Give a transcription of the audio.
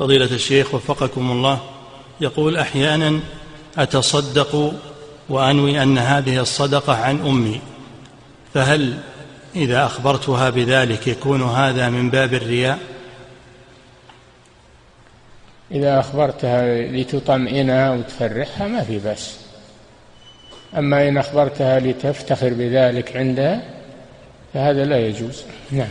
فضيلة الشيخ وفقكم الله يقول أحيانا أتصدق وأنوي أن هذه الصدقة عن أمي فهل إذا أخبرتها بذلك يكون هذا من باب الرياء إذا أخبرتها لتطمئنها وتفرحها ما في بأس أما إن أخبرتها لتفتخر بذلك عندها فهذا لا يجوز نعم